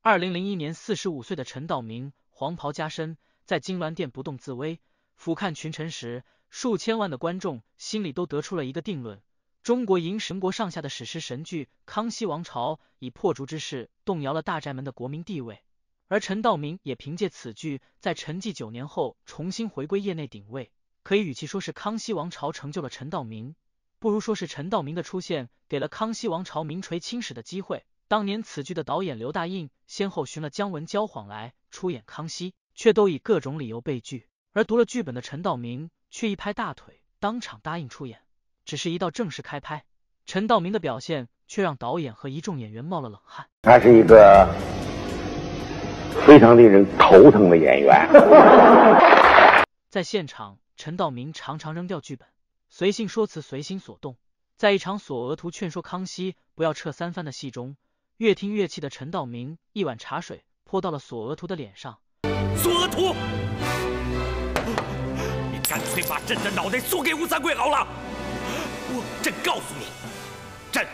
二零零一年，四十五岁的陈道明黄袍加身，在金銮殿不动自威，俯瞰群臣时，数千万的观众心里都得出了一个定论：中国银神国上下的史诗神剧《康熙王朝》以破竹之势动摇了大宅门的国民地位，而陈道明也凭借此剧在沉寂九年后重新回归业内顶位。可以与其说是《康熙王朝》成就了陈道明，不如说是陈道明的出现给了《康熙王朝》名垂青史的机会。当年此剧的导演刘大印。先后寻了姜文、焦晃来出演康熙，却都以各种理由被拒。而读了剧本的陈道明却一拍大腿，当场答应出演。只是一到正式开拍，陈道明的表现却让导演和一众演员冒了冷汗。他是一个非常令人头疼的演员。在现场，陈道明常常扔掉剧本，随性说辞，随心所动。在一场索额图劝说康熙不要撤三番的戏中。越听越气的陈道明，一碗茶水泼到了索额图的脸上。索额图，你干脆把朕的脑袋送给吴三桂好了！我，朕告诉你，朕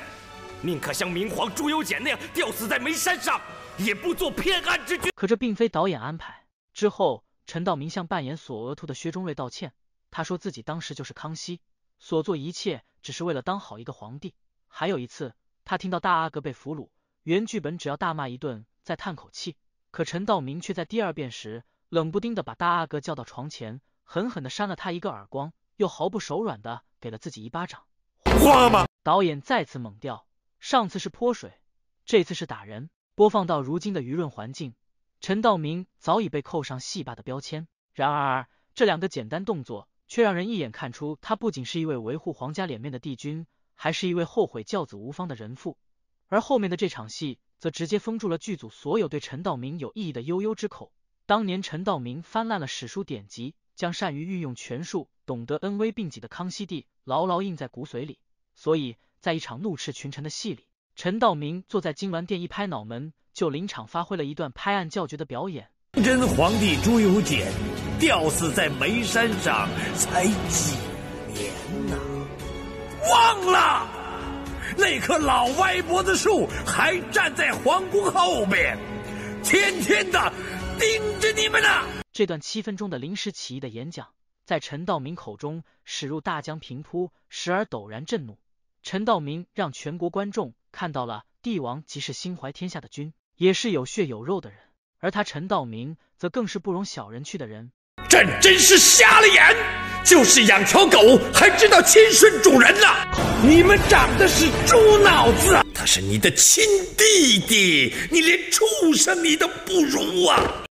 宁可像明皇朱由检那样吊死在煤山上，也不做偏安之君。可这并非导演安排。之后，陈道明向扮演索额图的薛中瑞道歉，他说自己当时就是康熙，所做一切只是为了当好一个皇帝。还有一次，他听到大阿哥被俘虏。原剧本只要大骂一顿，再叹口气。可陈道明却在第二遍时，冷不丁的把大阿哥叫到床前，狠狠的扇了他一个耳光，又毫不手软的给了自己一巴掌。导演再次猛调，上次是泼水，这次是打人。播放到如今的舆论环境，陈道明早已被扣上戏霸的标签。然而这两个简单动作，却让人一眼看出他不仅是一位维护皇家脸面的帝君，还是一位后悔教子无方的人父。而后面的这场戏，则直接封住了剧组所有对陈道明有意义的悠悠之口。当年陈道明翻烂了史书典籍，将善于运用权术、懂得恩威并济的康熙帝牢牢印在骨髓里。所以在一场怒斥群臣的戏里，陈道明坐在金銮殿一拍脑门，就临场发挥了一段拍案叫绝的表演。真皇帝朱由检吊死在煤山上才几年呐？忘了。那棵老歪脖子树还站在皇宫后边，天天的盯着你们呢。这段七分钟的临时起义的演讲，在陈道明口中驶入大江平铺，时而陡然震怒。陈道明让全国观众看到了帝王即是心怀天下的君，也是有血有肉的人，而他陈道明则更是不容小人去的人。朕真是瞎了眼，就是养条狗还知道亲顺主人呢。你们长的是猪脑子！他是你的亲弟弟，你连畜生你都不如啊！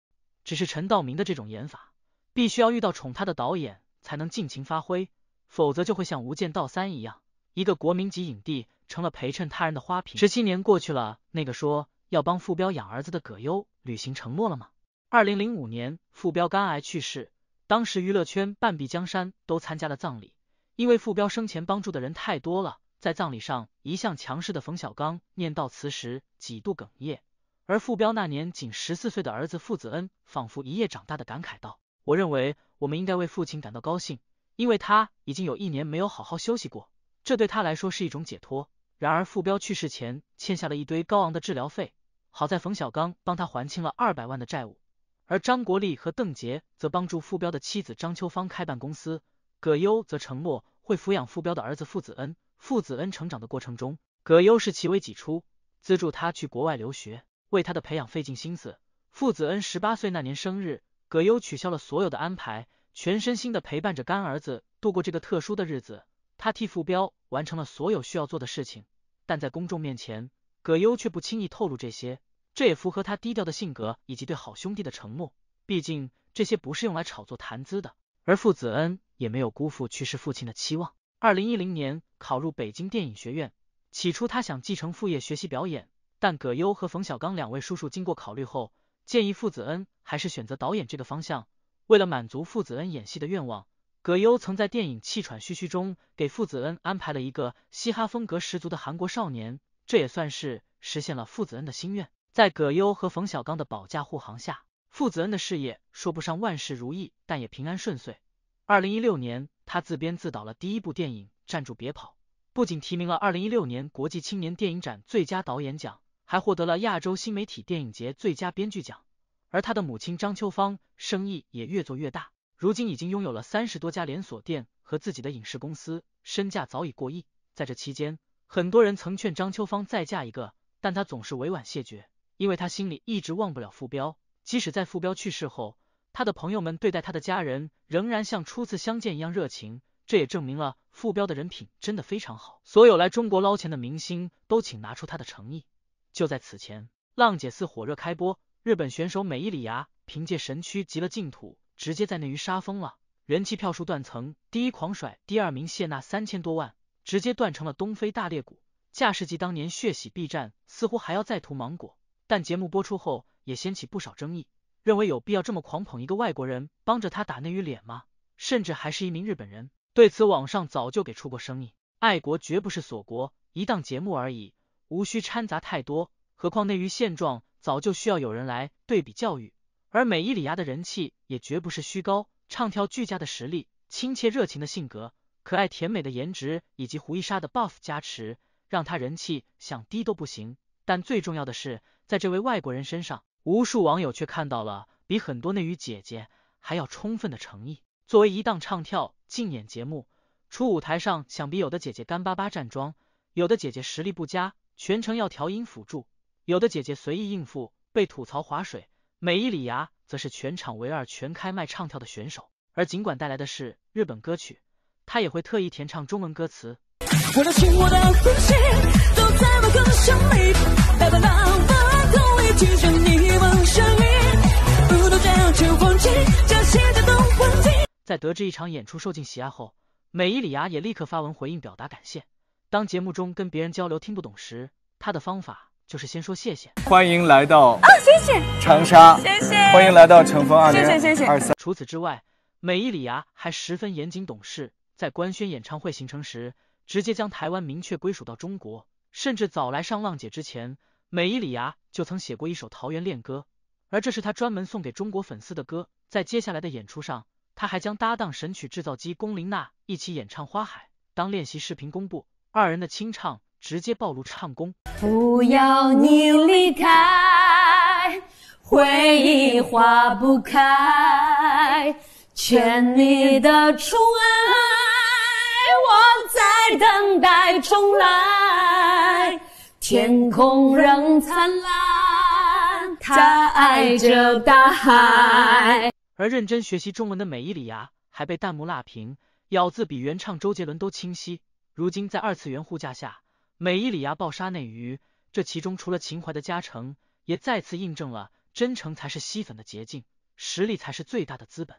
只是陈道明的这种演法，必须要遇到宠他的导演才能尽情发挥，否则就会像《无间道三》一样，一个国民级影帝成了陪衬他人的花瓶。十七年过去了，那个说要帮傅彪养儿子的葛优，履行承诺了吗？二零零五年，傅彪肝癌去世。当时娱乐圈半壁江山都参加了葬礼，因为傅彪生前帮助的人太多了。在葬礼上，一向强势的冯小刚念悼词时几度哽咽。而傅彪那年仅十四岁的儿子傅子恩，仿佛一夜长大的感慨道：“我认为我们应该为父亲感到高兴，因为他已经有一年没有好好休息过，这对他来说是一种解脱。”然而，傅彪去世前欠下了一堆高昂的治疗费，好在冯小刚帮他还清了二百万的债务。而张国立和邓婕则帮助傅彪的妻子张秋芳开办公司，葛优则承诺会抚养傅彪的儿子傅子恩。傅子恩成长的过程中，葛优视其为己出，资助他去国外留学，为他的培养费尽心思。傅子恩十八岁那年生日，葛优取消了所有的安排，全身心的陪伴着干儿子度过这个特殊的日子。他替傅彪完成了所有需要做的事情，但在公众面前，葛优却不轻易透露这些。这也符合他低调的性格以及对好兄弟的承诺，毕竟这些不是用来炒作谈资的。而傅子恩也没有辜负去世父亲的期望，二零一零年考入北京电影学院。起初他想继承父业学习表演，但葛优和冯小刚两位叔叔经过考虑后，建议傅子恩还是选择导演这个方向。为了满足傅子恩演戏的愿望，葛优曾在电影《气喘吁吁》中给傅子恩安排了一个嘻哈风格十足的韩国少年，这也算是实现了傅子恩的心愿。在葛优和冯小刚的保驾护航下，傅子恩的事业说不上万事如意，但也平安顺遂。二零一六年，他自编自导了第一部电影《站住别跑》，不仅提名了二零一六年国际青年电影展最佳导演奖，还获得了亚洲新媒体电影节最佳编剧奖。而他的母亲张秋芳，生意也越做越大，如今已经拥有了三十多家连锁店和自己的影视公司，身价早已过亿。在这期间，很多人曾劝张秋芳再嫁一个，但她总是委婉谢绝。因为他心里一直忘不了傅彪，即使在傅彪去世后，他的朋友们对待他的家人仍然像初次相见一样热情，这也证明了傅彪的人品真的非常好。所有来中国捞钱的明星都请拿出他的诚意。就在此前，《浪姐四》火热开播，日本选手美伊里牙凭借神曲《集了净土》，直接在内娱杀疯了，人气票数断层第一，狂甩第二名谢娜三千多万，直接断成了东非大裂谷。架士季当年血洗 B 站，似乎还要再图芒果。但节目播出后也掀起不少争议，认为有必要这么狂捧一个外国人帮着他打内娱脸吗？甚至还是一名日本人。对此，网上早就给出过声音：爱国绝不是锁国，一档节目而已，无需掺杂太多。何况内娱现状早就需要有人来对比教育，而美伊里芽的人气也绝不是虚高，唱跳俱佳的实力、亲切热情的性格、可爱甜美的颜值以及胡一莎的 buff 加持，让他人气想低都不行。但最重要的是。在这位外国人身上，无数网友却看到了比很多内娱姐姐还要充分的诚意。作为一档唱跳竞演节目，初舞台上想必有的姐姐干巴巴站桩，有的姐姐实力不佳，全程要调音辅助，有的姐姐随意应付，被吐槽划水。美一里牙则是全场唯二全开麦唱跳的选手，而尽管带来的是日本歌曲，她也会特意填唱中文歌词。我我的的心，在得知一场演出受尽喜爱后，美依礼芽也立刻发文回应表达感谢。当节目中跟别人交流听不懂时，他的方法就是先说谢谢。欢迎来到啊谢谢长沙，谢谢欢迎来到乘风二三。除此之外，美依礼芽还十分严谨懂事。在官宣演唱会行程时。直接将台湾明确归属到中国，甚至早来上浪姐之前，美依礼芽就曾写过一首《桃园恋歌》，而这是他专门送给中国粉丝的歌。在接下来的演出上，他还将搭档《神曲制造机》龚琳娜一起演唱《花海》。当练习视频公布，二人的清唱直接暴露唱功。不要你离开，回忆化不开，欠你的宠爱。等待重来，天空仍灿烂，他爱着大海。而认真学习中文的美一里牙还被弹幕辣评，咬字比原唱周杰伦都清晰。如今在二次元护驾下，美一里牙爆杀内娱，这其中除了情怀的加成，也再次印证了真诚才是吸粉的捷径，实力才是最大的资本。